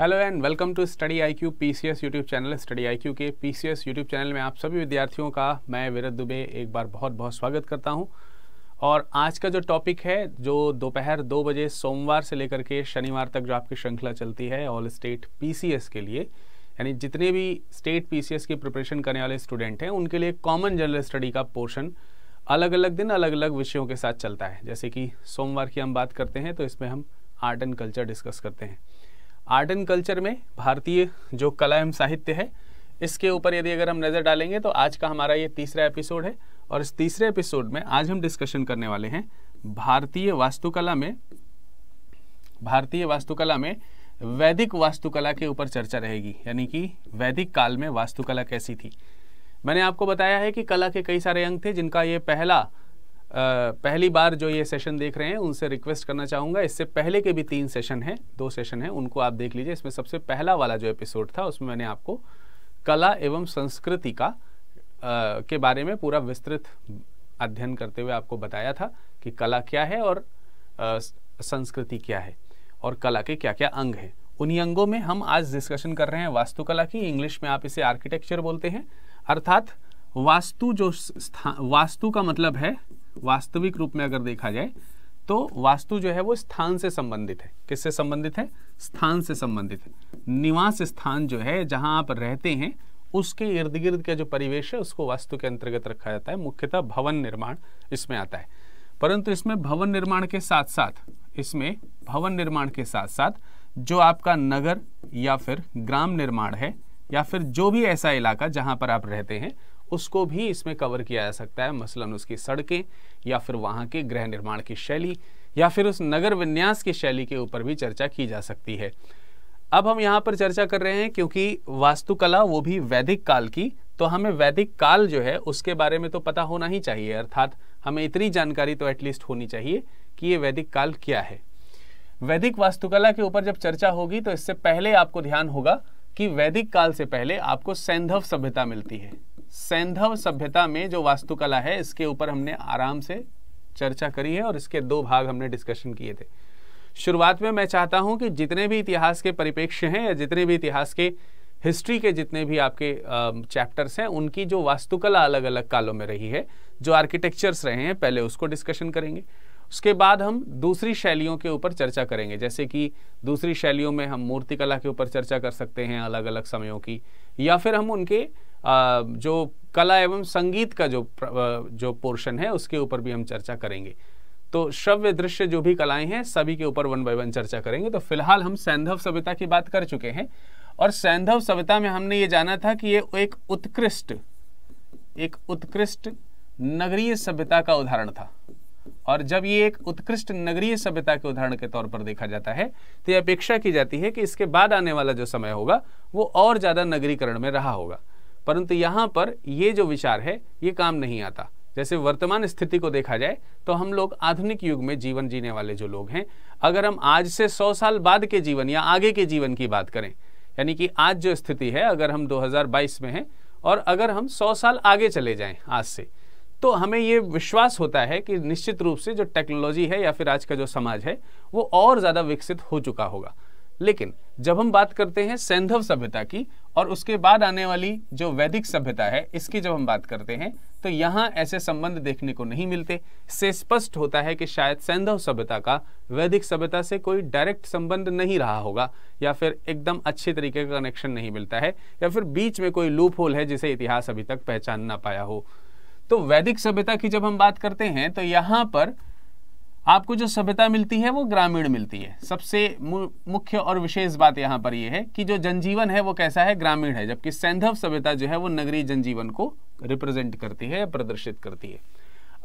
Hello and welcome to study I Q P C S YouTube channel study I Q के P C S YouTube channel में आप सभी विद्यार्थियों का मैं वीरत दुबे एक बार बहुत बहुत स्वागत करता हूं और आज का जो टॉपिक है जो दोपहर दो बजे सोमवार से लेकर के शनिवार तक जो आपकी श्रृंखला चलती है all state P C S के लिए यानी जितने भी स्टेट पी सी एस की प्रिपरेशन करने वाले स्टूडेंट हैं उनके लिए कॉमन जनरल स्टडी का पोर्शन अलग अलग दिन अलग अलग विषयों के साथ चलता है जैसे कि सोमवार की हम बात करते हैं तो इसमें हम आर्ट एंड कल्चर डिस्कस करते हैं आर्ट एंड कल्चर में भारतीय जो कला एवं साहित्य है इसके ऊपर यदि अगर हम नज़र डालेंगे तो आज का हमारा ये तीसरा एपिसोड है और इस तीसरे एपिसोड में आज हम डिस्कशन करने वाले हैं भारतीय वास्तुकला में भारतीय वास्तुकला में वैदिक वास्तुकला के ऊपर चर्चा रहेगी यानी कि वैदिक काल में वास्तुकला कैसी थी मैंने आपको बताया है कि कला के कई सारे अंग थे जिनका ये पहला पहली बार जो ये सेशन देख रहे हैं उनसे रिक्वेस्ट करना चाहूँगा इससे पहले के भी तीन सेशन हैं दो सेशन हैं उनको आप देख लीजिए इसमें सबसे पहला वाला जो एपिसोड था उसमें मैंने आपको कला एवं संस्कृति का आ, के बारे में पूरा विस्तृत अध्ययन करते हुए आपको बताया था कि कला क्या है और आ, संस्कृति क्या है और कला के क्या क्या अंग हैं उन्हीं अंगों में हम आज डिस्कशन कर रहे हैं वास्तुकला की इंग्लिश में आप इसे आर्किटेक्चर बोलते हैं अर्थात वास्तु जो वास्तु का मतलब है वास्तविक रूप में अगर देखा जाए तो वास्तु जो है वो स्थान से संबंधित है किससे संबंधित है स्थान से संबंधित है निवास स्थान जो है जहां आप रहते हैं उसके इर्द गिर्द का जो परिवेश है उसको वास्तु के अंतर्गत रखा जाता है मुख्यतः भवन निर्माण इसमें आता है परंतु इसमें भवन निर्माण के साथ साथ इसमें भवन निर्माण के साथ साथ जो आपका नगर या फिर ग्राम निर्माण है या फिर जो भी ऐसा इलाका जहां पर आप रहते हैं उसको भी इसमें कवर किया जा सकता है मसलन उसकी सड़कें या फिर वहाँ के गृह निर्माण की शैली या फिर उस नगर विन्यास की शैली के ऊपर भी चर्चा की जा सकती है अब हम यहाँ पर चर्चा कर रहे हैं क्योंकि वास्तुकला वो भी वैदिक काल की तो हमें वैदिक काल जो है उसके बारे में तो पता होना ही चाहिए अर्थात हमें इतनी जानकारी तो एटलीस्ट होनी चाहिए कि ये वैदिक काल क्या है वैदिक वास्तुकला के ऊपर जब चर्चा होगी तो इससे पहले आपको ध्यान होगा कि वैदिक काल से पहले आपको सैंधव सभ्यता मिलती है सैंधव सभ्यता में जो वास्तुकला है इसके ऊपर हमने आराम से चर्चा करी है और इसके दो भाग हमने डिस्कशन किए थे शुरुआत में मैं चाहता हूं कि जितने भी इतिहास के परिप्रेक्ष्य हैं या जितने भी इतिहास के हिस्ट्री के जितने भी आपके चैप्टर्स हैं उनकी जो वास्तुकला अलग अलग कालों में रही है जो आर्किटेक्चर्स रहे हैं पहले उसको डिस्कशन करेंगे उसके बाद हम दूसरी शैलियों के ऊपर चर्चा करेंगे जैसे कि दूसरी शैलियों में हम मूर्तिकला के ऊपर चर्चा कर सकते हैं अलग अलग समयों की या फिर हम उनके जो कला एवं संगीत का जो जो पोर्शन है उसके ऊपर भी हम चर्चा करेंगे तो श्रव्य दृश्य जो भी कलाएं हैं सभी के ऊपर वन बाय वन चर्चा करेंगे तो फिलहाल हम सैंधव सभ्यता की बात कर चुके हैं और सैंधव सभ्यता में हमने ये जाना था कि ये एक उत्कृष्ट एक उत्कृष्ट नगरीय सभ्यता का उदाहरण था और जब ये एक उत्कृष्ट नगरीय सभ्यता के उदाहरण के तौर पर देखा जाता है तो यह अपेक्षा की जाती है कि इसके बाद आने वाला जो समय होगा वो और ज़्यादा नगरीकरण में रहा होगा परंतु यहाँ पर ये जो विचार है ये काम नहीं आता जैसे वर्तमान स्थिति को देखा जाए तो हम लोग आधुनिक युग में जीवन जीने वाले जो लोग हैं अगर हम आज से 100 साल बाद के जीवन या आगे के जीवन की बात करें यानी कि आज जो स्थिति है अगर हम 2022 में हैं और अगर हम 100 साल आगे चले जाएं आज से तो हमें ये विश्वास होता है कि निश्चित रूप से जो टेक्नोलॉजी है या फिर आज का जो समाज है वो और ज़्यादा विकसित हो चुका होगा लेकिन जब हम बात करते हैं सैंधव सभ्यता की और उसके बाद आने वाली जो वैदिक सभ्यता है इसकी जब हम बात करते हैं तो यहाँ ऐसे संबंध देखने को नहीं मिलते से स्पष्ट होता है कि शायद सैंधव सभ्यता का वैदिक सभ्यता से कोई डायरेक्ट संबंध नहीं रहा होगा या फिर एकदम अच्छे तरीके का कनेक्शन नहीं मिलता है या फिर बीच में कोई लूप होल है जिसे इतिहास अभी तक पहचान ना पाया हो तो वैदिक सभ्यता की जब हम बात करते हैं तो यहाँ पर आपको जो सभ्यता मिलती है वो ग्रामीण मिलती है सबसे मुख्य और विशेष बात यहाँ पर यह है कि जो जनजीवन है वो कैसा है ग्रामीण है जबकि सैंधव सभ्यता जो है वो नगरीय जनजीवन को रिप्रेजेंट करती है प्रदर्शित करती है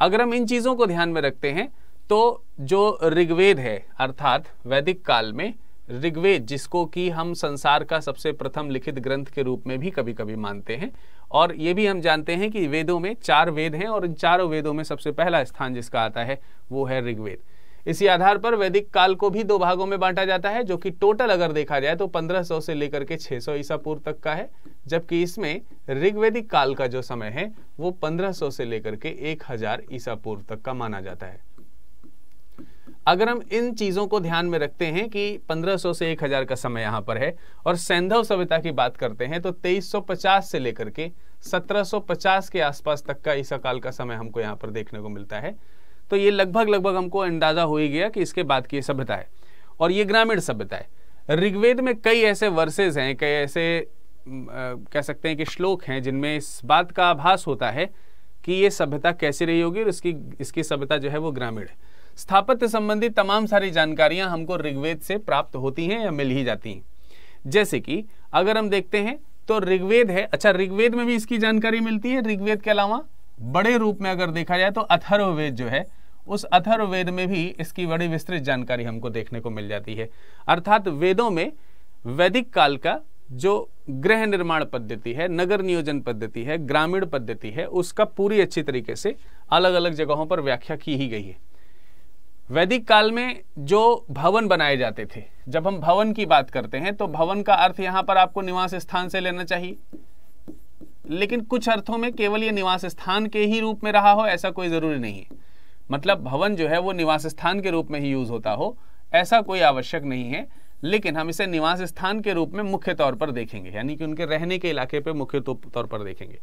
अगर हम इन चीज़ों को ध्यान में रखते हैं तो जो ऋग्वेद है अर्थात वैदिक काल में ऋग्वेद जिसको कि हम संसार का सबसे प्रथम लिखित ग्रंथ के रूप में भी कभी कभी मानते हैं और ये भी हम जानते हैं कि वेदों में चार वेद हैं और इन चारों वेदों में सबसे पहला स्थान जिसका आता है वो है ऋग्वेद इसी आधार पर वैदिक काल को भी दो भागों में बांटा जाता है जो कि टोटल अगर देखा जाए तो 1500 से लेकर के 600 सौ ईसा पूर्व तक का है जबकि इसमें ऋग्वेदिक काल का जो समय है वो 1500 से लेकर के 1000 ईसा पूर्व तक का माना जाता है अगर हम इन चीज़ों को ध्यान में रखते हैं कि 1500 से 1000 का समय यहां पर है और सैंधव सभ्यता की बात करते हैं तो 2350 से लेकर के 1750 के आसपास तक का इस अकाल का समय हमको यहाँ पर देखने को मिलता है तो ये लगभग लगभग हमको अंदाजा हो ही गया कि इसके बाद की सभ्यता है और ये ग्रामीण सभ्यता है ऋग्वेद में कई ऐसे वर्सेज हैं कई ऐसे कह सकते हैं कि श्लोक हैं जिनमें इस बात का आभास होता है कि ये सभ्यता कैसी रही होगी और इसकी इसकी सभ्यता जो है वो ग्रामीण है स्थापत्य संबंधी तमाम सारी जानकारियां हमको ऋग्वेद से प्राप्त होती हैं या मिल ही जाती हैं जैसे कि अगर हम देखते हैं तो ऋग्वेद है अच्छा ऋग्वेद में भी इसकी जानकारी मिलती है ऋग्वेद के अलावा बड़े रूप में अगर देखा जाए तो अथर्ववेद जो है उस अथर्ववेद में भी इसकी बड़ी विस्तृत जानकारी हमको देखने को मिल जाती है अर्थात वेदों में वैदिक काल का जो गृह निर्माण पद्धति है नगर नियोजन पद्धति है ग्रामीण पद्धति है उसका पूरी अच्छी तरीके से अलग अलग जगहों पर व्याख्या की ही गई है वैदिक काल में जो भवन बनाए जाते थे जब हम भवन की बात करते हैं तो भवन का अर्थ यहां पर आपको निवास स्थान से लेना चाहिए लेकिन कुछ अर्थों में केवल ये निवास स्थान के ही रूप में रहा हो ऐसा कोई जरूरी नहीं है मतलब भवन जो है वो निवास स्थान के रूप में ही यूज होता हो ऐसा कोई आवश्यक नहीं है लेकिन हम इसे निवास स्थान के रूप में मुख्य तौर पर देखेंगे यानी कि उनके रहने के इलाके पर मुख्य तो- तौर पर देखेंगे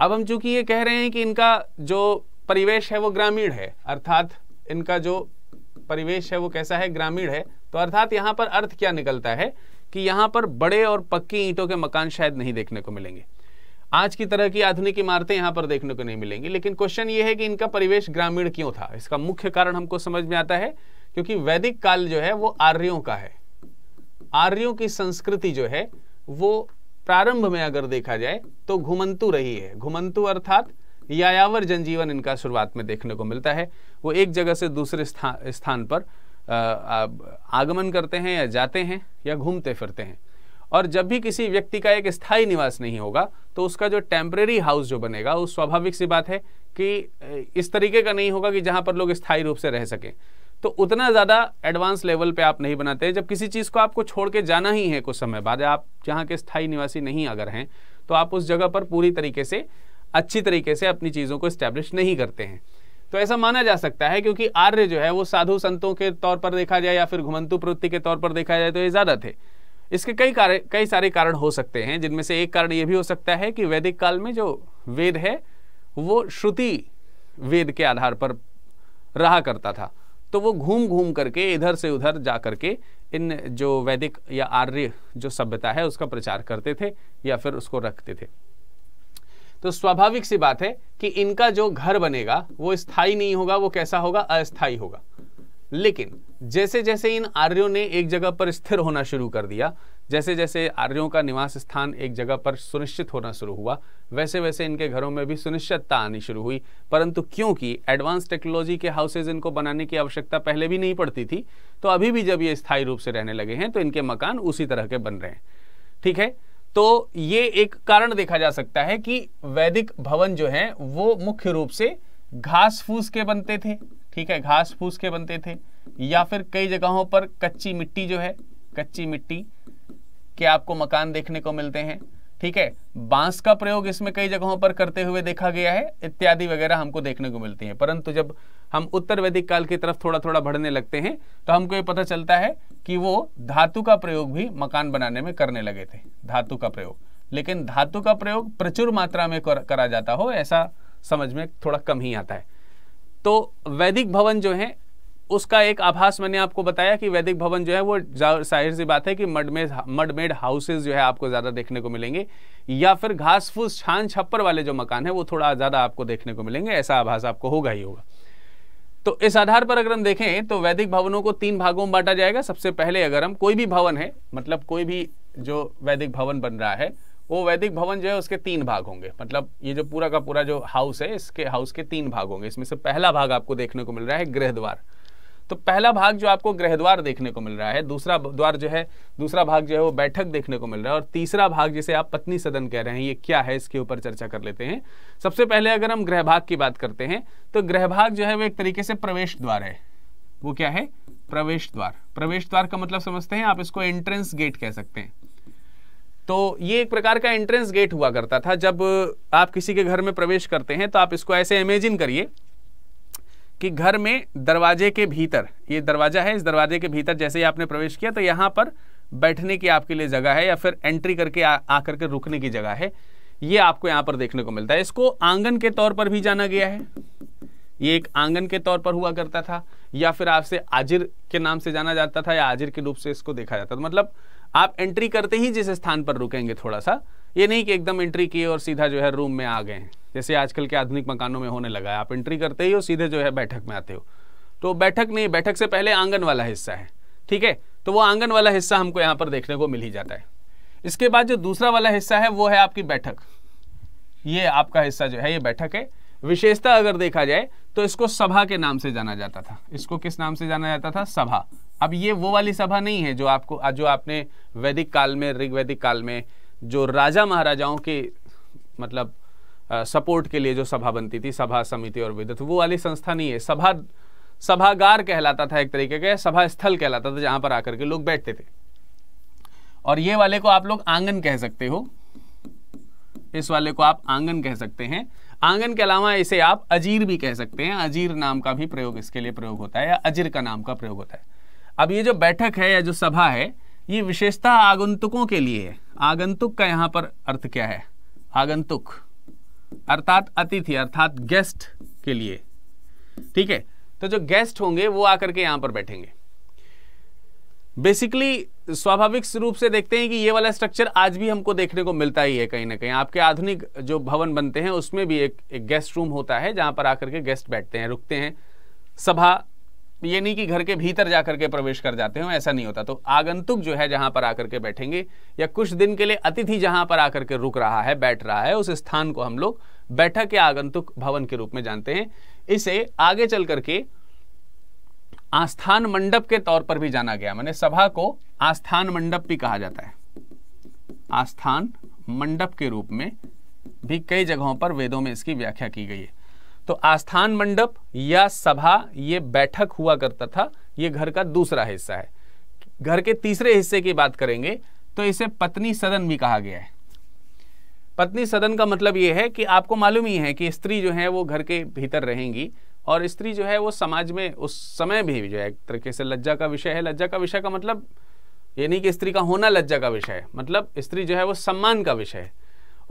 अब हम चूंकि ये कह रहे हैं कि इनका जो परिवेश है वो ग्रामीण है अर्थात इनका जो परिवेश है वो कैसा है ग्रामीण है तो अर्थात यहाँ पर अर्थ क्या निकलता है कि यहाँ पर बड़े और पक्की ईंटों के मकान शायद नहीं देखने को मिलेंगे आज की तरह की आधुनिक इमारतें यहाँ पर देखने को नहीं मिलेंगी लेकिन क्वेश्चन ये है कि इनका परिवेश ग्रामीण क्यों था इसका मुख्य कारण हमको समझ में आता है क्योंकि वैदिक काल जो है वो आर्यों का है आर्यों की संस्कृति जो है वो प्रारंभ में अगर देखा जाए तो घुमंतु रही है घुमंतु अर्थात यायावर जनजीवन इनका शुरुआत में देखने को मिलता है वो एक जगह से दूसरे स्था, स्थान पर आगमन करते हैं या जाते हैं या घूमते फिरते हैं और जब भी किसी व्यक्ति का एक स्थायी निवास नहीं होगा तो उसका जो टेम्प्रेरी हाउस जो बनेगा वो स्वाभाविक सी बात है कि इस तरीके का नहीं होगा कि जहाँ पर लोग स्थायी रूप से रह सकें तो उतना ज़्यादा एडवांस लेवल पे आप नहीं बनाते जब किसी चीज़ को आपको छोड़ के जाना ही है कुछ समय बाद आप जहाँ के स्थायी निवासी नहीं अगर हैं तो आप उस जगह पर पूरी तरीके से अच्छी तरीके से अपनी चीज़ों को इस्टेब्लिश नहीं करते हैं तो ऐसा माना जा सकता है क्योंकि आर्य जो है वो साधु संतों के तौर पर देखा जाए या फिर घुमंतु प्रवृत्ति के तौर पर देखा जाए तो ये ज़्यादा थे इसके कई कार्य कई सारे कारण हो सकते हैं जिनमें से एक कारण ये भी हो सकता है कि वैदिक काल में जो वेद है वो श्रुति वेद के आधार पर रहा करता था तो वो घूम घूम करके इधर से उधर जा करके इन जो वैदिक या आर्य जो सभ्यता है उसका प्रचार करते थे या फिर उसको रखते थे तो स्वाभाविक सी बात है कि इनका जो घर बनेगा वो स्थायी नहीं होगा वो कैसा होगा अस्थायी होगा लेकिन जैसे जैसे इन आर्यों ने एक जगह पर स्थिर होना शुरू कर दिया जैसे जैसे आर्यों का निवास स्थान एक जगह पर सुनिश्चित होना शुरू हुआ वैसे वैसे इनके घरों में भी सुनिश्चितता आनी शुरू हुई परंतु क्योंकि एडवांस टेक्नोलॉजी के हाउसेज इनको बनाने की आवश्यकता पहले भी नहीं पड़ती थी तो अभी भी जब ये स्थायी रूप से रहने लगे हैं तो इनके मकान उसी तरह के बन रहे हैं ठीक है तो ये एक कारण देखा जा सकता है कि वैदिक भवन जो है वो मुख्य रूप से घास फूस के बनते थे ठीक है घास फूस के बनते थे या फिर कई जगहों पर कच्ची मिट्टी जो है कच्ची मिट्टी के आपको मकान देखने को मिलते हैं ठीक है बांस का प्रयोग इसमें कई जगहों पर करते हुए देखा गया है इत्यादि वगैरह हमको देखने को मिलती है परंतु जब हम उत्तर वैदिक काल की तरफ थोड़ा थोड़ा बढ़ने लगते हैं तो हमको ये पता चलता है कि वो धातु का प्रयोग भी मकान बनाने में करने लगे थे धातु का प्रयोग लेकिन धातु का प्रयोग प्रचुर मात्रा में कर, करा जाता हो ऐसा समझ में थोड़ा कम ही आता है तो वैदिक भवन जो है उसका एक आभास मैंने आपको बताया कि वैदिक भवन जो है वो जाहिर सी बात है कि मडमेड मडमेड हाउसेज जो है आपको ज़्यादा देखने को मिलेंगे या फिर घास फूस छान छप्पर वाले जो मकान है वो थोड़ा ज़्यादा आपको देखने को मिलेंगे ऐसा आभास आपको होगा ही होगा तो इस आधार पर अगर हम देखें तो वैदिक भवनों को तीन भागों में बांटा जाएगा सबसे पहले अगर हम कोई भी भवन है मतलब कोई भी जो वैदिक भवन बन रहा है वो वैदिक भवन जो है उसके तीन भाग होंगे मतलब ये जो पूरा का पूरा जो हाउस है इसके हाउस के तीन भाग होंगे इसमें से पहला भाग आपको देखने को मिल रहा है गृह द्वार तो पहला भाग जो आपको ग्रह द्वार देखने को मिल रहा है दूसरा द्वार जो है दूसरा भाग जो है वो बैठक देखने को मिल रहा है और तीसरा भाग जिसे आप पत्नी सदन कह रहे हैं ये क्या है इसके ऊपर चर्चा कर लेते हैं सबसे पहले अगर हम ग्रह भाग की बात करते हैं तो ग्रह भाग जो है वो एक तरीके से प्रवेश द्वार है वो क्या है प्रवेश द्वार प्रवेश द्वार का मतलब समझते हैं आप इसको एंट्रेंस गेट कह सकते हैं तो ये एक प्रकार का एंट्रेंस गेट हुआ करता था जब आप किसी के घर में प्रवेश करते हैं तो आप इसको ऐसे इमेजिन करिए कि घर में दरवाजे के भीतर ये दरवाज़ा है इस दरवाजे के भीतर जैसे ही आपने प्रवेश किया तो यहाँ पर बैठने की आपके लिए जगह है या फिर एंट्री करके आकर के रुकने की जगह है ये आपको यहाँ पर देखने को मिलता है इसको आंगन के तौर पर भी जाना गया है ये एक आंगन के तौर पर हुआ करता था या फिर आपसे आजिर के नाम से जाना जाता था या आजिर के रूप से इसको देखा जाता था मतलब आप एंट्री करते ही जिस स्थान पर रुकेंगे थोड़ा सा ये नहीं कि एकदम एंट्री किए और सीधा जो है रूम में आ गए हैं जैसे आजकल के आधुनिक मकानों में होने लगा है आप एंट्री करते ही हो सीधे जो है बैठक में आते हो तो बैठक नहीं बैठक से पहले आंगन वाला हिस्सा है ठीक है तो वो आंगन वाला हिस्सा हमको यहाँ पर देखने को मिल ही जाता है इसके बाद जो दूसरा वाला हिस्सा है वो है आपकी बैठक ये आपका हिस्सा जो है ये बैठक है विशेषता अगर देखा जाए तो इसको सभा के नाम से जाना जाता था इसको किस नाम से जाना जाता था सभा अब ये वो वाली सभा नहीं है जो आपको जो आपने वैदिक काल में ऋग्वैदिक काल में जो राजा महाराजाओं के मतलब आ, सपोर्ट के लिए जो सभा बनती थी सभा समिति और विद्युत वो वाली संस्था नहीं है सभा सभागार कहलाता था एक तरीके का सभा स्थल कहलाता था जहां पर आकर के लोग बैठते थे और ये वाले को आप लोग आंगन कह सकते हो इस वाले को आप आंगन कह सकते हैं आंगन के अलावा इसे आप अजीर भी कह सकते हैं अजीर नाम का भी प्रयोग इसके लिए प्रयोग होता है या अजीर का नाम का प्रयोग होता है अब ये जो बैठक है या जो सभा है ये विशेषता आगंतुकों के लिए है आगंतुक का यहां पर अर्थ क्या है आगंतुक अर्थात अतिथि अर्थात गेस्ट के लिए ठीक है तो जो गेस्ट होंगे वो आकर के यहां पर बैठेंगे बेसिकली स्वाभाविक रूप से देखते हैं कि ये वाला स्ट्रक्चर आज भी हमको देखने को मिलता ही है कहीं ना कहीं आपके आधुनिक जो भवन बनते हैं उसमें भी एक एक गेस्ट रूम होता है जहां पर आकर के गेस्ट बैठते हैं रुकते हैं सभा तो ये नहीं कि घर के भीतर जाकर के प्रवेश कर जाते हो ऐसा नहीं होता तो आगंतुक जो है जहां पर आकर के बैठेंगे या कुछ दिन के लिए अतिथि जहां पर आकर के रुक रहा है बैठ रहा है उस स्थान को हम लोग बैठक या आगंतुक भवन के रूप में जानते हैं इसे आगे चल करके आस्थान मंडप के तौर पर भी जाना गया मैंने सभा को आस्थान मंडप भी कहा जाता है आस्थान मंडप के रूप में भी कई जगहों पर वेदों में इसकी व्याख्या की गई है तो आस्थान मंडप या सभा ये बैठक हुआ करता था ये घर का दूसरा हिस्सा है घर के तीसरे हिस्से की बात करेंगे तो इसे पत्नी सदन भी कहा गया है पत्नी सदन का मतलब ये है कि आपको मालूम ही है कि स्त्री जो है वो घर के भीतर रहेंगी और स्त्री जो है वो समाज में उस समय भी जो है एक तरीके से लज्जा का विषय है लज्जा का विषय का मतलब ये नहीं कि स्त्री का होना लज्जा का विषय है मतलब स्त्री जो है वो सम्मान का विषय है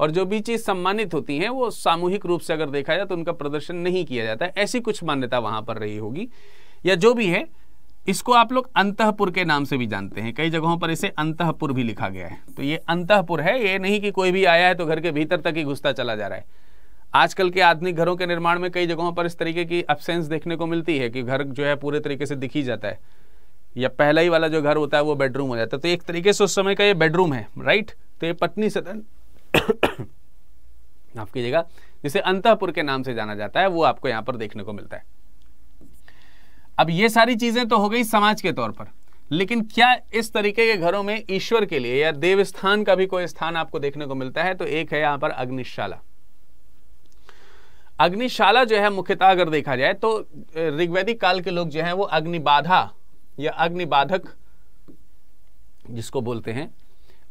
और जो भी चीज़ सम्मानित होती हैं वो सामूहिक रूप से अगर देखा जाए तो उनका प्रदर्शन नहीं किया जाता है ऐसी कुछ मान्यता वहां पर रही होगी या जो भी है इसको आप लोग अंतपुर के नाम से भी जानते हैं कई जगहों पर इसे अंतपुर भी लिखा गया है तो ये अंतपुर है ये नहीं कि कोई भी आया है तो घर के भीतर तक ही घुसता चला जा रहा है आजकल के आधुनिक घरों के निर्माण में कई जगहों पर इस तरीके की अपसेंस देखने को मिलती है कि घर जो है पूरे तरीके से दिखी जाता है या पहला ही वाला जो घर होता है वो बेडरूम हो जाता है तो एक तरीके से उस समय का ये बेडरूम है राइट तो ये पत्नी सदन माफ कीजिएगा जिसे अंतपुर के नाम से जाना जाता है वो आपको यहां पर देखने को मिलता है अब ये सारी चीजें तो हो गई समाज के तौर पर लेकिन क्या इस तरीके के घरों में ईश्वर के लिए या देवस्थान का भी कोई स्थान आपको देखने को मिलता है तो एक है यहां पर अग्निशाला अग्निशाला जो है मुख्यतः अगर देखा जाए तो ऋग्वेदिक काल के लोग जो है वो अग्निबाधा या अग्निबाधक जिसको बोलते हैं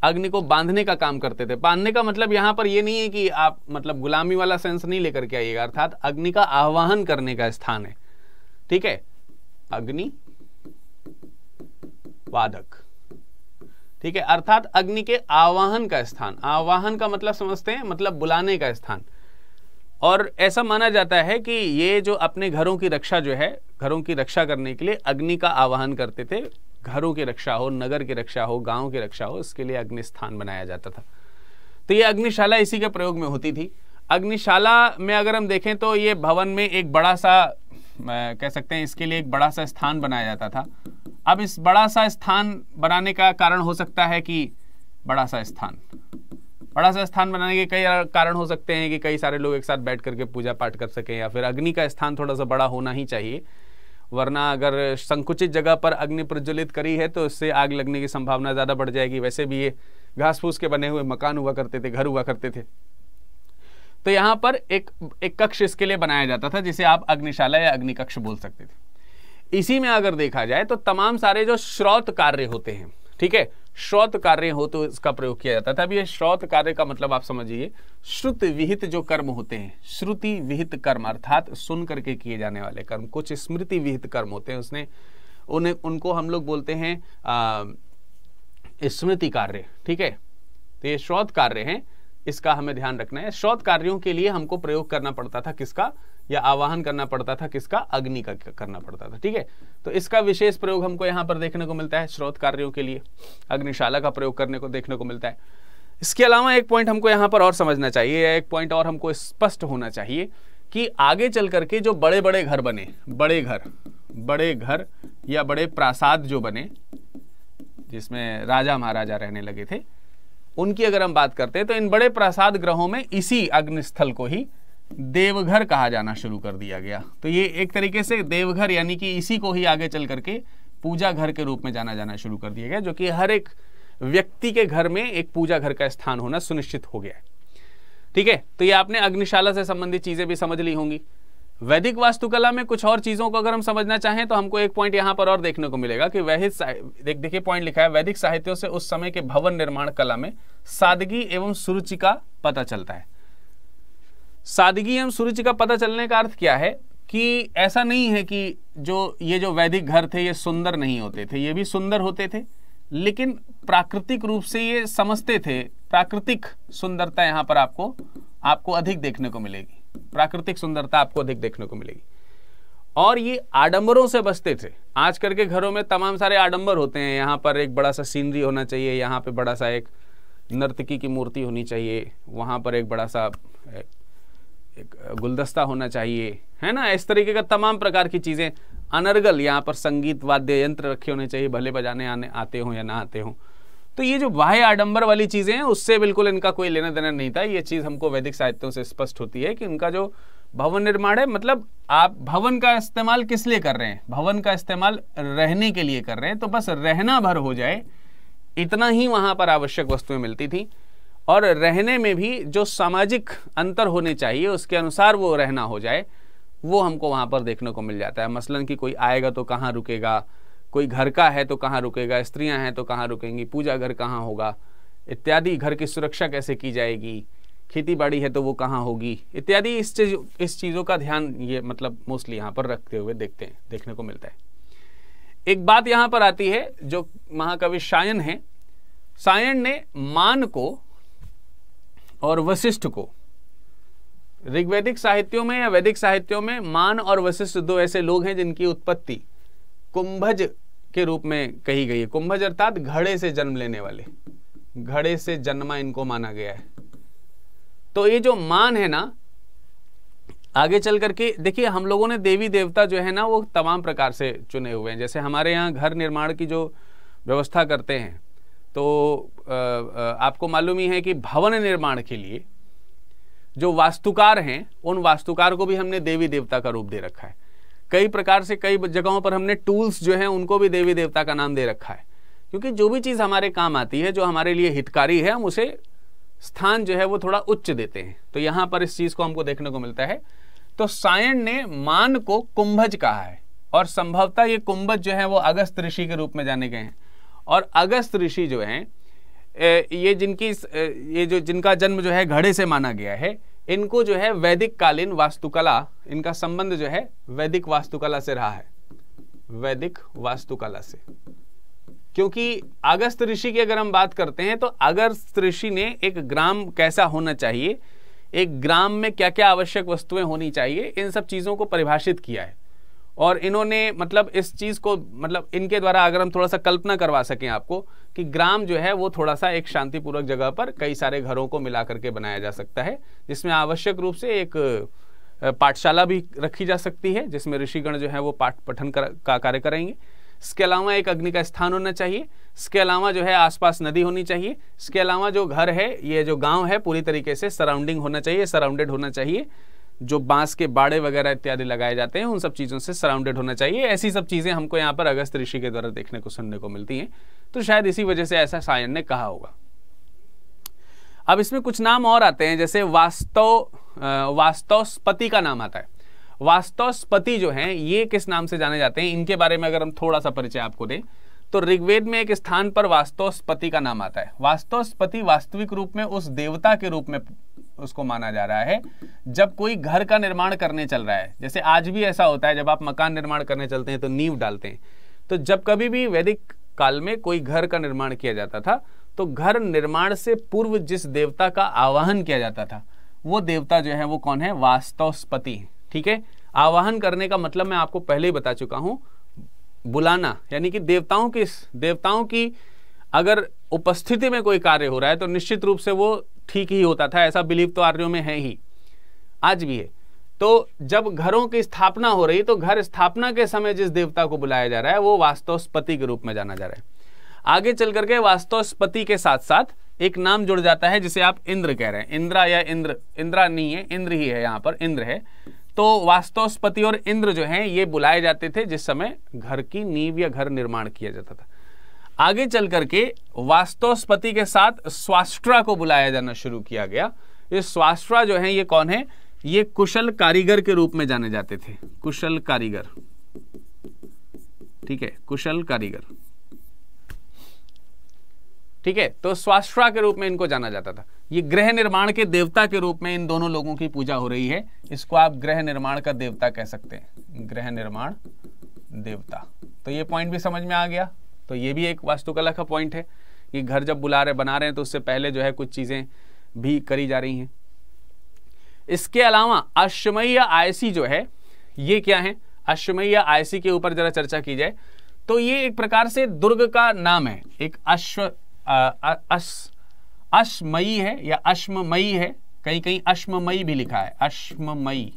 अग्नि को बांधने का काम करते थे बांधने का मतलब यहाँ पर यह नहीं है कि आप मतलब गुलामी वाला सेंस नहीं लेकर के आइएगा अर्थात अग्नि का आह्वान करने का स्थान है ठीक है अग्नि वादक ठीक है अर्थात अग्नि के आवाहन का स्थान आवाहन का मतलब समझते हैं मतलब बुलाने का स्थान और ऐसा माना जाता है कि ये जो अपने घरों की रक्षा जो है घरों की रक्षा करने के लिए अग्नि का आवाहन करते थे घरों की रक्षा हो नगर की रक्षा हो गांव की रक्षा हो इसके लिए अग्निस्थान बनाया जाता था तो ये अग्निशाला इसी के प्रयोग में होती थी अग्निशाला में अगर हम देखें तो ये भवन में एक बड़ा सा कह सकते हैं इसके लिए एक बड़ा सा स्थान बनाया जाता था अब इस बड़ा सा स्थान बनाने का कारण हो सकता है कि बड़ा सा स्थान बड़ा सा स्थान बनाने के कई कारण हो सकते हैं कि कई सारे लोग एक साथ बैठ करके पूजा पाठ कर सकें या फिर अग्नि का स्थान थोड़ा सा बड़ा होना ही चाहिए वरना अगर संकुचित जगह पर अग्नि प्रज्वलित करी है तो इससे आग लगने की संभावना ज़्यादा बढ़ जाएगी वैसे भी ये घास फूस के बने हुए मकान हुआ करते थे घर हुआ करते थे तो यहाँ पर एक एक कक्ष इसके लिए बनाया जाता था जिसे आप अग्निशाला या अग्नि कक्ष बोल सकते थे इसी में अगर देखा जाए तो तमाम सारे जो श्रोत कार्य होते हैं ठीक है श्रोत कार्य हो तो इसका प्रयोग किया जाता था अब ये श्रोत कार्य का मतलब आप समझिए श्रुत विहित जो कर्म होते हैं श्रुति विहित कर्म अर्थात सुन करके किए जाने वाले कर्म कुछ स्मृति विहित कर्म होते हैं उसने उन्हें उनको हम लोग बोलते हैं स्मृति कार्य ठीक है तो ये श्रोत कार्य है इसका हमें ध्यान रखना है श्रोत कार्यों के लिए हमको प्रयोग करना पड़ता था किसका या आवाहन करना पड़ता था किसका अग्नि का करना पड़ता था ठीक है तो इसका विशेष प्रयोग हमको यहां पर देखने को मिलता है स्रोत कार्यों के लिए अग्निशाला का प्रयोग करने को देखने को मिलता है इसके अलावा एक पॉइंट हमको यहां पर और समझना चाहिए या एक पॉइंट और हमको स्पष्ट होना चाहिए कि आगे चल करके जो बड़े बड़े घर बने बड़े घर बड़े घर या बड़े प्रासाद जो बने जिसमें राजा महाराजा रहने लगे थे उनकी अगर हम बात करते हैं तो इन बड़े प्रासाद ग्रहों में इसी अग्निस्थल को ही देवघर कहा जाना शुरू कर दिया गया तो ये एक तरीके से देवघर यानी कि इसी को ही आगे चल करके पूजा घर के रूप में जाना जाना शुरू कर दिया गया जो कि हर एक व्यक्ति के घर में एक पूजा घर का स्थान होना सुनिश्चित हो गया है ठीक है तो ये आपने अग्निशाला से संबंधित चीजें भी समझ ली होंगी वैदिक वास्तुकला में कुछ और चीजों को अगर हम समझना चाहें तो हमको एक पॉइंट यहां पर और देखने को मिलेगा कि वैदिक देख देखिए पॉइंट लिखा है वैदिक साहित्यों से उस समय के भवन निर्माण कला में सादगी एवं सुरुचि का पता चलता है सादगी एवं सूर्य का पता चलने का अर्थ क्या है कि ऐसा नहीं है कि जो ये जो वैदिक घर थे ये सुंदर नहीं होते थे ये भी सुंदर होते थे लेकिन प्राकृतिक रूप से ये समझते थे प्राकृतिक सुंदरता यहाँ पर आपको आपको अधिक देखने को मिलेगी प्राकृतिक सुंदरता आपको अधिक देखने को मिलेगी और ये आडंबरों से बचते थे आज करके घरों में तमाम सारे आडंबर होते हैं यहाँ पर एक बड़ा सा सीनरी होना चाहिए यहाँ पर बड़ा सा एक नर्तकी की मूर्ति होनी चाहिए वहाँ पर एक बड़ा सा गुलदस्ता होना चाहिए है ना इस तरीके का तमाम प्रकार की चीज़ें अनर्गल यहाँ पर संगीत वाद्य यंत्र रखे होने चाहिए भले बजाने आने आते हों या ना आते हों तो ये जो बाह्य आडंबर वाली चीज़ें हैं उससे बिल्कुल इनका कोई लेना देना नहीं था ये चीज़ हमको वैदिक साहित्यों से स्पष्ट होती है कि इनका जो भवन निर्माण है मतलब आप भवन का इस्तेमाल किस लिए कर रहे हैं भवन का इस्तेमाल रहने के लिए कर रहे हैं तो बस रहना भर हो जाए इतना ही वहां पर आवश्यक वस्तुएं मिलती थी और रहने में भी जो सामाजिक अंतर होने चाहिए उसके अनुसार वो रहना हो जाए वो हमको वहाँ पर देखने को मिल जाता है मसलन कि कोई आएगा तो कहाँ रुकेगा कोई घर का है तो कहाँ रुकेगा स्त्रियाँ हैं तो कहाँ रुकेंगी पूजा घर कहाँ होगा इत्यादि घर की सुरक्षा कैसे की जाएगी खेती बाड़ी है तो वो कहाँ होगी इत्यादि इस चीज इस चीज़ों का ध्यान ये मतलब मोस्टली यहाँ पर रखते हुए देखते हैं देखने को मिलता है एक बात यहाँ पर आती है जो महाकवि सायन है सायन ने मान को और वशिष्ठ को ऋग्वेदिक साहित्यों में या वैदिक साहित्यों में मान और वशिष्ठ दो ऐसे लोग हैं जिनकी उत्पत्ति कुंभज के रूप में कही गई है कुंभज अर्थात घड़े से जन्म लेने वाले घड़े से जन्मा इनको माना गया है तो ये जो मान है ना आगे चल करके देखिए हम लोगों ने देवी देवता जो है ना वो तमाम प्रकार से चुने हुए हैं जैसे हमारे यहाँ घर निर्माण की जो व्यवस्था करते हैं तो आपको मालूम ही है कि भवन निर्माण के लिए जो वास्तुकार हैं उन वास्तुकार को भी हमने देवी देवता का रूप दे रखा है कई प्रकार से कई जगहों पर हमने टूल्स जो हैं उनको भी देवी देवता का नाम दे रखा है क्योंकि जो भी चीज़ हमारे काम आती है जो हमारे लिए हितकारी है हम उसे स्थान जो है वो थोड़ा उच्च देते हैं तो यहाँ पर इस चीज़ को हमको देखने को मिलता है तो सायण ने मान को कुंभज कहा है और संभवतः ये कुंभज जो है वो अगस्त ऋषि के रूप में जाने गए हैं और अगस्त ऋषि जो हैं ये जिनकी ये जो जिनका जन्म जो है घड़े से माना गया है इनको जो है वैदिक कालीन वास्तुकला इनका संबंध जो है वैदिक वास्तुकला से रहा है वैदिक वास्तुकला से क्योंकि अगस्त ऋषि की अगर हम बात करते हैं तो अगस्त ऋषि ने एक ग्राम कैसा होना चाहिए एक ग्राम में क्या क्या आवश्यक वस्तुएं होनी चाहिए इन सब चीज़ों को परिभाषित किया है और इन्होंने मतलब इस चीज़ को मतलब इनके द्वारा अगर हम थोड़ा सा कल्पना करवा सकें आपको कि ग्राम जो है वो थोड़ा सा एक शांतिपूर्वक जगह पर कई सारे घरों को मिला करके बनाया जा सकता है जिसमें आवश्यक रूप से एक पाठशाला भी रखी जा सकती है जिसमें ऋषिगण जो है वो पाठ पठन कर, का कार्य करेंगे इसके अलावा एक अग्नि का स्थान होना चाहिए इसके अलावा जो है आसपास नदी होनी चाहिए इसके अलावा जो घर है ये जो गांव है पूरी तरीके से सराउंडिंग होना चाहिए सराउंडेड होना चाहिए जो बांस के बाड़े वगैरह इत्यादि लगाए जाते हैं उन सब चीज़ों से सराउंडेड होना चाहिए ऐसी सब चीज़ें हमको यहाँ पर अगस्त ऋषि के द्वारा देखने को सुनने को मिलती हैं तो शायद इसी वजह से ऐसा सायन ने कहा होगा अब इसमें कुछ नाम और आते हैं जैसे वास्तव वास्तवस्पति का नाम आता है वास्तवस्पति जो हैं ये किस नाम से जाने जाते हैं इनके बारे में अगर हम थोड़ा सा परिचय आपको दें तो ऋग्वेद में एक स्थान पर वास्तवस्पति का नाम आता है वास्तवस्पति वास्तविक रूप में उस देवता के रूप में उसको माना जा रहा है जब कोई घर का निर्माण करने चल रहा है जैसे आज भी ऐसा होता है जब आप मकान निर्माण करने चलते हैं तो नींव डालते हैं तो जब कभी भी वैदिक काल में कोई घर का निर्माण किया जाता था तो घर निर्माण से पूर्व जिस देवता का आवाहन किया जाता था वो देवता जो है वो कौन है वास्तवस्पति ठीक है आवाहन करने का मतलब मैं आपको पहले ही बता चुका हूं बुलाना यानी कि देवताओं की देवताओं की अगर उपस्थिति में कोई कार्य हो रहा है तो निश्चित रूप से वो ठीक ही होता था ऐसा बिलीव तो आर्यों में है ही आज भी है तो जब घरों की स्थापना हो रही तो घर स्थापना के समय जिस देवता को बुलाया जा रहा है वो वास्तवस्पति के रूप में जाना जा रहा है आगे चल करके वास्तवस्पति के साथ साथ एक नाम जुड़ जाता है जिसे आप इंद्र कह रहे हैं इंद्रा या इंद्र इंद्रा नहीं है इंद्र ही है यहाँ पर इंद्र है तो वास्तवस्पति और इंद्र जो हैं ये बुलाए जाते थे जिस समय घर की नींव या घर निर्माण किया जाता था आगे चल करके वास्तवस्पति के साथ स्वास्ट्रा को बुलाया जाना शुरू किया गया ये स्वास्ट्रा जो है ये कौन है ये कुशल कारीगर के रूप में जाने जाते थे कुशल कारीगर ठीक है कुशल कारीगर ठीक है तो स्वास्ट्रा के रूप में इनको जाना जाता था ये ग्रह निर्माण के देवता के रूप में इन दोनों लोगों की पूजा हो रही है इसको आप ग्रह निर्माण का देवता कह सकते हैं ग्रह निर्माण देवता तो ये पॉइंट भी समझ में आ गया तो ये भी एक वास्तुकला का पॉइंट है कि घर जब बुला रहे बना रहे हैं तो उससे पहले जो है कुछ चीज़ें भी करी जा रही हैं इसके अलावा अश्वमय या आयसी जो है ये क्या है अश्वमय या आयसी के ऊपर जरा चर्चा की जाए तो ये एक प्रकार से दुर्ग का नाम है एक अश्व अश्वमयी है या अश्वमयी है कहीं कहीं अश्वमयी भी लिखा है अश्वमयी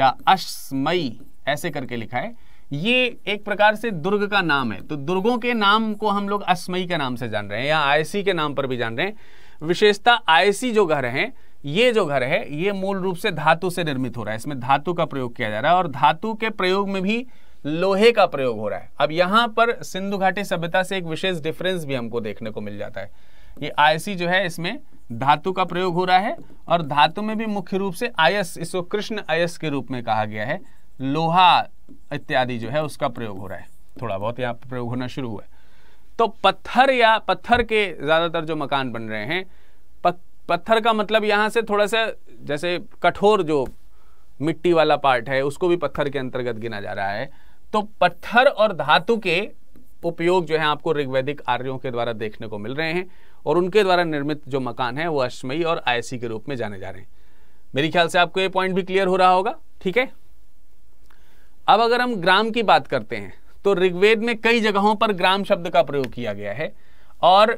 या अश्वमयी ऐसे करके लिखा है ये एक प्रकार से दुर्ग का नाम है तो दुर्गों के नाम को हम लोग अस्मयी के नाम से जान रहे हैं या आयसी के नाम पर भी जान रहे हैं विशेषता आयसी जो घर है ये जो घर है ये मूल रूप से धातु से निर्मित हो रहा है इसमें धातु का प्रयोग किया जा रहा है और धातु के प्रयोग में भी लोहे का प्रयोग हो रहा है अब यहां पर सिंधु घाटी सभ्यता से एक विशेष डिफरेंस भी हमको देखने को मिल जाता है ये आयसी जो है इसमें धातु का प्रयोग हो रहा है और धातु में भी मुख्य रूप से आयस इसको कृष्ण आयस के रूप में कहा गया है लोहा इत्यादि जो है उसका प्रयोग हो रहा है थोड़ा बहुत यहाँ प्रयोग होना शुरू हुआ है तो पत्थर या पत्थर के ज़्यादातर जो मकान बन रहे हैं पत्थर का मतलब यहाँ से थोड़ा सा जैसे कठोर जो मिट्टी वाला पार्ट है उसको भी पत्थर के अंतर्गत गिना जा रहा है तो पत्थर और धातु के उपयोग जो है आपको ऋग्वैदिक आर्यों के द्वारा देखने को मिल रहे हैं और उनके द्वारा निर्मित जो मकान है वो अश्मयी और आयसी के रूप में जाने जा रहे हैं मेरी ख्याल से आपको ये पॉइंट भी क्लियर हो रहा होगा ठीक है अब अगर हम ग्राम की बात करते हैं तो ऋग्वेद में कई जगहों पर ग्राम शब्द का प्रयोग किया गया है और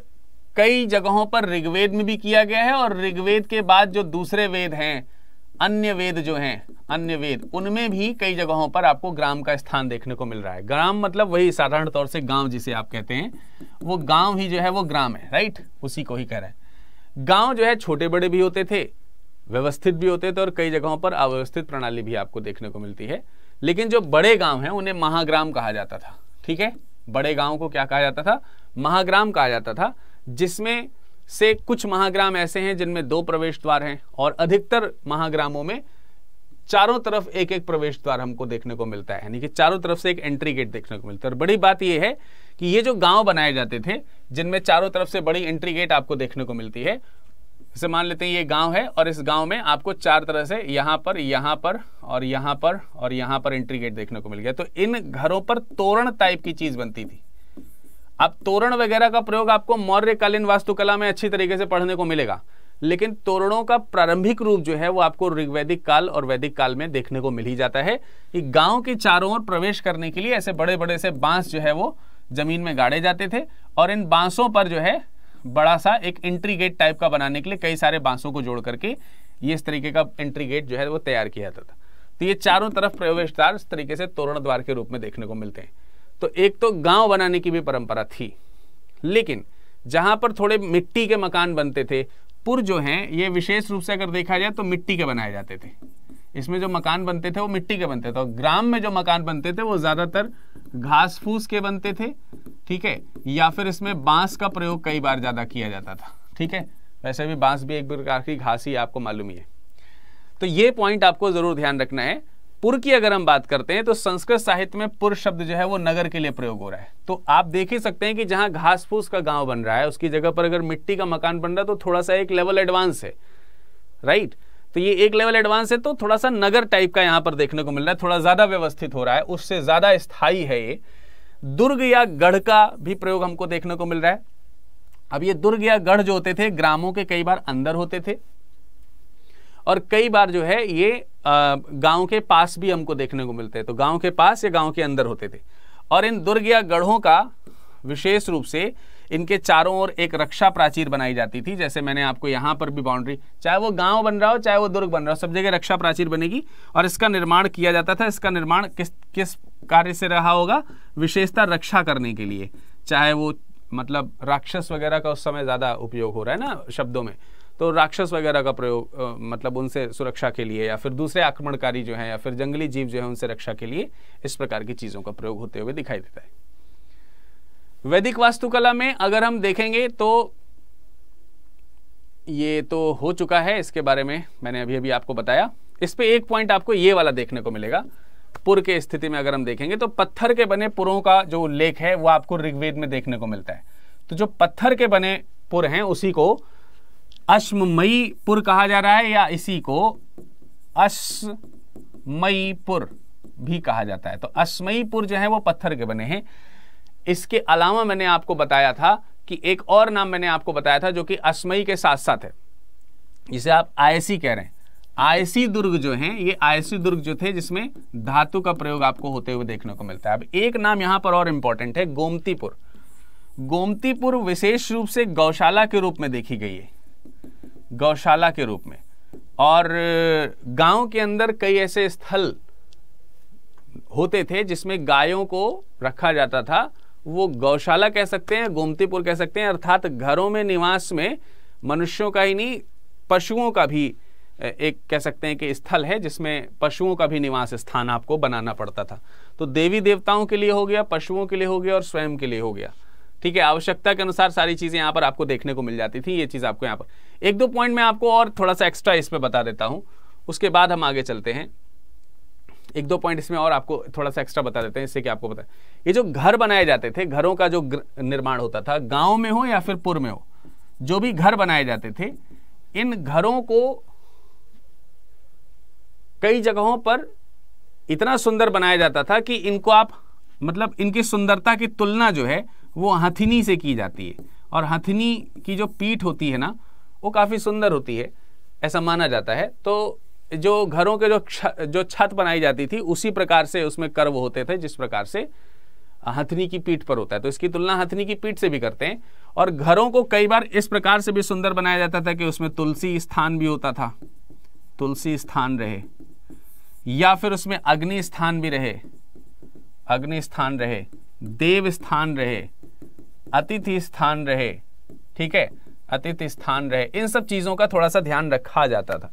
कई जगहों पर ऋग्वेद में भी किया गया है और ऋग्वेद के बाद जो दूसरे वेद हैं अन्य वेद जो हैं अन्य वेद उनमें भी कई जगहों पर आपको ग्राम का स्थान देखने को मिल रहा है ग्राम मतलब वही साधारण तौर से गांव जिसे आप कहते हैं वो गांव ही जो है वो ग्राम है राइट उसी को ही कह रहे हैं गांव जो है छोटे बड़े भी होते थे व्यवस्थित भी होते थे और कई जगहों पर अव्यवस्थित प्रणाली भी आपको देखने को मिलती है लेकिन जो बड़े गांव हैं उन्हें महाग्राम कहा जाता था ठीक है बड़े गांव को क्या कहा जाता था महाग्राम कहा जाता था जिसमें से कुछ महाग्राम ऐसे हैं जिनमें दो प्रवेश द्वार हैं और अधिकतर महाग्रामों में चारों तरफ एक एक प्रवेश द्वार हमको देखने को मिलता है यानी कि चारों तरफ से एक एंट्री गेट देखने को मिलता है और बड़ी बात यह है कि ये जो गांव बनाए जाते थे जिनमें चारों तरफ से बड़ी एंट्री गेट आपको देखने को मिलती है जैसे मान लेते हैं ये गांव है और इस गांव में आपको चार तरह से यहां पर यहां पर और यहां पर और यहां पर एंट्री गेट देखने को मिल गया तो इन घरों पर तोरण टाइप की चीज बनती थी अब तोरण वगैरह का प्रयोग आपको मौर्यकालीन वास्तुकला में अच्छी तरीके से पढ़ने को मिलेगा लेकिन तोरणों का प्रारंभिक रूप जो है वो आपको ऋग्वैदिक काल और वैदिक काल में देखने को मिल ही जाता है कि गांव के चारों ओर प्रवेश करने के लिए ऐसे बड़े बड़े से बांस जो है वो जमीन में गाड़े जाते थे और इन बांसों पर जो है बड़ा सा एक एंट्री गेट टाइप का बनाने के लिए कई सारे बांसों को जोड़ करके ये इस तरीके का एंट्री गेट जो है वो तैयार किया जाता था तो ये चारों तरफ प्रवेश द्वार इस तरीके से तोरण द्वार के रूप में देखने को मिलते हैं तो एक तो गांव बनाने की भी परंपरा थी लेकिन जहां पर थोड़े मिट्टी के मकान बनते थे पुर जो हैं ये विशेष रूप से अगर देखा जाए तो मिट्टी के बनाए जाते थे इसमें जो मकान बनते थे वो मिट्टी के बनते थे और ग्राम में जो मकान बनते थे वो ज़्यादातर घास फूस के बनते थे ठीक है या फिर इसमें बांस का प्रयोग कई बार ज़्यादा किया जाता था ठीक है वैसे भी बांस भी एक प्रकार की घास ही आपको मालूम ही है तो ये पॉइंट आपको ज़रूर ध्यान रखना है पुर की अगर हम बात करते हैं तो संस्कृत साहित्य में पुर शब्द जो है वो नगर के लिए प्रयोग हो रहा है तो आप देख ही सकते हैं कि जहां घास फूस का गांव बन रहा है उसकी जगह पर अगर मिट्टी का मकान बन रहा है तो थोड़ा सा एक लेवल एडवांस है राइट right? तो ये एक लेवल एडवांस है तो थोड़ा सा नगर टाइप का यहाँ पर देखने को मिल रहा है थोड़ा ज़्यादा व्यवस्थित हो रहा है उससे ज़्यादा स्थायी है ये दुर्ग या गढ़ का भी प्रयोग हमको देखने को मिल रहा है अब ये दुर्ग या गढ़ जो होते थे ग्रामों के कई बार अंदर होते थे और कई बार जो है ये गांव के पास भी हमको देखने को मिलते हैं तो गांव के पास या गांव के अंदर होते थे और इन दुर्ग या गढ़ों का विशेष रूप से इनके चारों ओर एक रक्षा प्राचीर बनाई जाती थी जैसे मैंने आपको यहाँ पर भी बाउंड्री चाहे वो गाँव बन रहा हो चाहे वो दुर्ग बन रहा हो सब जगह रक्षा प्राचीर बनेगी और इसका निर्माण किया जाता था इसका निर्माण किस किस कार्य से रहा होगा विशेषता रक्षा करने के लिए चाहे वो मतलब राक्षस वगैरह का उस समय ज़्यादा उपयोग हो रहा है ना शब्दों में तो राक्षस वगैरह का प्रयोग मतलब उनसे सुरक्षा के लिए या फिर दूसरे आक्रमणकारी जो हैं या फिर जंगली जीव जो है उनसे रक्षा के लिए इस प्रकार की चीज़ों का प्रयोग होते हुए दिखाई देता है वैदिक वास्तुकला में अगर हम देखेंगे तो ये तो हो चुका है इसके बारे में मैंने अभी अभी आपको बताया इस पर एक पॉइंट आपको ये वाला देखने को मिलेगा पुर के स्थिति में अगर हम देखेंगे तो पत्थर के बने पुरों का जो उल्लेख है वो आपको ऋग्वेद में देखने को मिलता है तो जो पत्थर के बने पुर हैं उसी को अश्मयी पुर कहा जा रहा है या इसी को अश्मयी पुर भी कहा जाता है तो अश्मयी पुर जो है वो पत्थर के बने हैं इसके अलावा मैंने आपको बताया था कि एक और नाम मैंने आपको बताया था जो कि असमई के साथ साथ है जिसे आप आयसी कह रहे हैं आयसी दुर्ग जो हैं ये आयसी दुर्ग जो थे जिसमें धातु का प्रयोग आपको होते हुए देखने को मिलता है अब एक नाम यहां पर और इंपॉर्टेंट है गोमतीपुर गोमतीपुर विशेष रूप से गौशाला के रूप में देखी गई है गौशाला के रूप में और गांव के अंदर कई ऐसे स्थल होते थे जिसमें गायों को रखा जाता था वो गौशाला कह सकते हैं गोमतीपुर कह सकते हैं अर्थात घरों में निवास में मनुष्यों का ही नहीं पशुओं का भी एक कह सकते हैं कि स्थल है जिसमें पशुओं का भी निवास स्थान आपको बनाना पड़ता था तो देवी देवताओं के लिए हो गया पशुओं के लिए हो गया और स्वयं के लिए हो गया ठीक है आवश्यकता के अनुसार सारी चीज़ें यहाँ पर आपको देखने को मिल जाती थी ये चीज़ आपको यहाँ पर एक दो पॉइंट मैं आपको और थोड़ा सा एक्स्ट्रा इस पर बता देता हूँ उसके बाद हम आगे चलते हैं एक दो पॉइंट इसमें और आपको थोड़ा सा एक्स्ट्रा बता देते हैं इससे कि आपको पता ये जो घर बनाए जाते थे घरों का जो निर्माण होता था गाँव में हो या फिर पुर में हो जो भी घर बनाए जाते थे इन घरों को कई जगहों पर इतना सुंदर बनाया जाता था कि इनको आप मतलब इनकी सुंदरता की तुलना जो है वो हथिनी से की जाती है और हथिनी की जो पीठ होती है ना वो काफ़ी सुंदर होती है ऐसा माना जाता है तो जो घरों के जो जो छत बनाई जाती थी उसी प्रकार से उसमें कर्व होते थे जिस प्रकार से हथनी की पीठ पर होता है तो इसकी तुलना हथनी की पीठ से भी करते हैं और घरों को कई बार इस प्रकार से भी सुंदर बनाया जाता था कि उसमें तुलसी स्थान भी होता था तुलसी स्थान रहे या फिर उसमें अग्नि स्थान भी रहे अग्नि स्थान रहे देव स्थान रहे अतिथि स्थान रहे ठीक है अतिथि स्थान रहे इन सब चीज़ों का थोड़ा सा ध्यान रखा जाता था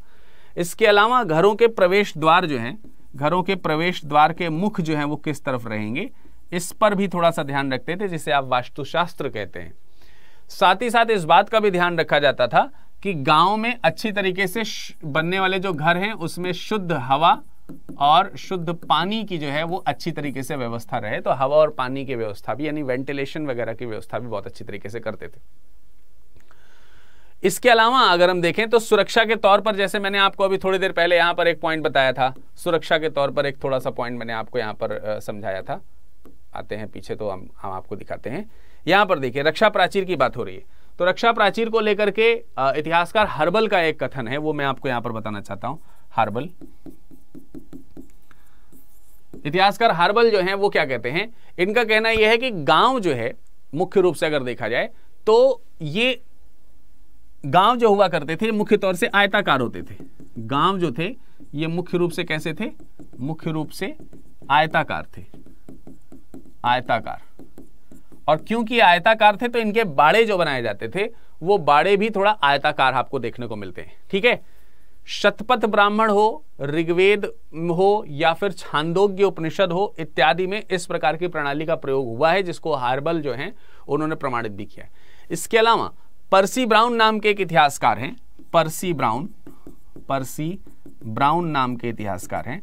इसके अलावा घरों के प्रवेश द्वार जो हैं घरों के प्रवेश द्वार के मुख जो हैं वो किस तरफ रहेंगे इस पर भी थोड़ा सा ध्यान रखते थे जिसे आप वास्तुशास्त्र कहते हैं साथ ही साथ इस बात का भी ध्यान रखा जाता था कि गांव में अच्छी तरीके से बनने वाले जो घर हैं उसमें शुद्ध हवा और शुद्ध पानी की जो है वो अच्छी तरीके से व्यवस्था रहे तो हवा और पानी की व्यवस्था भी यानी वेंटिलेशन वगैरह की व्यवस्था भी बहुत अच्छी तरीके से करते थे इसके अलावा अगर हम देखें तो सुरक्षा के तौर पर जैसे मैंने आपको अभी थोड़ी देर पहले यहां पर एक पॉइंट बताया था सुरक्षा के तौर पर एक थोड़ा सा पॉइंट मैंने आपको यहां पर समझाया था आते हैं पीछे तो हम हम आपको दिखाते हैं यहां पर देखिए रक्षा प्राचीर की बात हो रही है तो रक्षा प्राचीर को लेकर के इतिहासकार हर्बल का एक कथन है वो मैं आपको यहां पर बताना चाहता हूं हार्बल इतिहासकार हरबल जो है वो क्या कहते हैं इनका कहना यह है कि गांव जो है मुख्य रूप से अगर देखा जाए तो ये गांव जो हुआ करते थे मुख्य तौर से आयताकार होते थे गांव जो थे ये मुख्य रूप से कैसे थे मुख्य रूप से आयताकार थे आयताकार और क्योंकि आयताकार थे तो इनके बाड़े जो बनाए जाते थे वो बाड़े भी थोड़ा आयताकार आपको देखने को मिलते हैं ठीक है शतपथ ब्राह्मण हो ऋग्वेद हो या फिर छांदोग्य उपनिषद हो इत्यादि में इस प्रकार की प्रणाली का प्रयोग हुआ है जिसको हार्बल जो है उन्होंने प्रमाणित भी किया है इसके अलावा परसी ब्राउन नाम के एक इतिहासकार हैं परसी ब्राउन परसी ब्राउन नाम के इतिहासकार हैं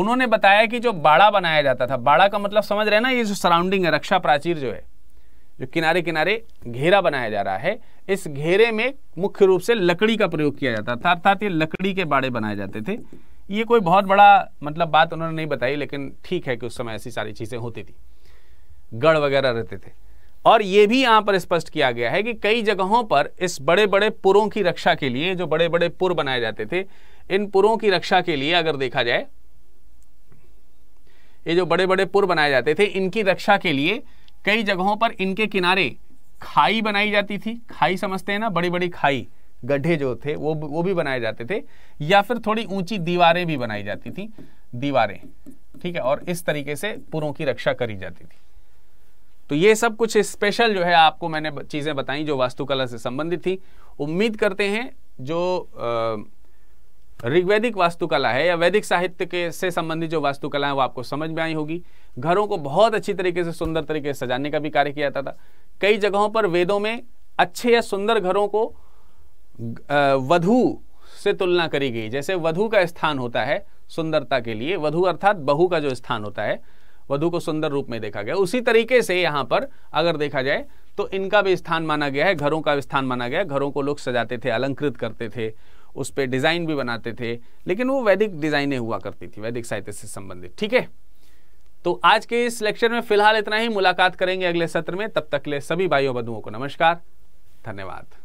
उन्होंने बताया कि जो बाड़ा बनाया जाता था बाड़ा का मतलब समझ रहे हैं ना ये जो सराउंडिंग है रक्षा प्राचीर जो है जो किनारे किनारे घेरा बनाया जा रहा है इस घेरे में मुख्य रूप से लकड़ी का प्रयोग किया जाता था अर्थात ये लकड़ी के बाड़े बनाए जाते थे ये कोई बहुत बड़ा मतलब बात उन्होंने नहीं बताई लेकिन ठीक है कि उस समय ऐसी सारी चीज़ें होती थी गढ़ वगैरह रहते थे और ये भी यहां पर स्पष्ट किया गया है कि कई जगहों पर इस बड़े बड़े पुरों की रक्षा के लिए जो बड़े बड़े पुर बनाए जाते थे इन पुरों की रक्षा के लिए अगर देखा जाए ये जो बड़े बड़े पुर बनाए जाते थे इनकी रक्षा के लिए कई जगहों पर इनके किनारे खाई बनाई जाती थी खाई समझते हैं ना बड़ी बड़ी खाई गड्ढे जो थे वो वो भी बनाए जाते थे या फिर थोड़ी ऊंची दीवारें भी बनाई जाती थी दीवारें ठीक है और इस तरीके से पुरों की रक्षा करी जाती थी तो ये सब कुछ स्पेशल जो है आपको मैंने चीज़ें बताई जो वास्तुकला से संबंधित थी उम्मीद करते हैं जो ऋग्वैदिक वास्तुकला है या वैदिक साहित्य के से संबंधित जो वास्तुकला है वो आपको समझ में आई होगी घरों को बहुत अच्छी तरीके से सुंदर तरीके से सजाने का भी कार्य किया जाता था कई जगहों पर वेदों में अच्छे या सुंदर घरों को वधु से तुलना करी गई जैसे वधु का स्थान होता है सुंदरता के लिए वधु अर्थात बहू का जो स्थान होता है वधु को सुंदर रूप में देखा गया उसी तरीके से यहाँ पर अगर देखा जाए तो इनका भी स्थान माना गया है घरों का भी स्थान माना गया है घरों को लोग सजाते थे अलंकृत करते थे उस पर डिज़ाइन भी बनाते थे लेकिन वो वैदिक डिजाइने हुआ करती थी वैदिक साहित्य से संबंधित ठीक है तो आज के इस लेक्चर में फिलहाल इतना ही मुलाकात करेंगे अगले सत्र में तब तक ले सभी भाइयों बधुओं को नमस्कार धन्यवाद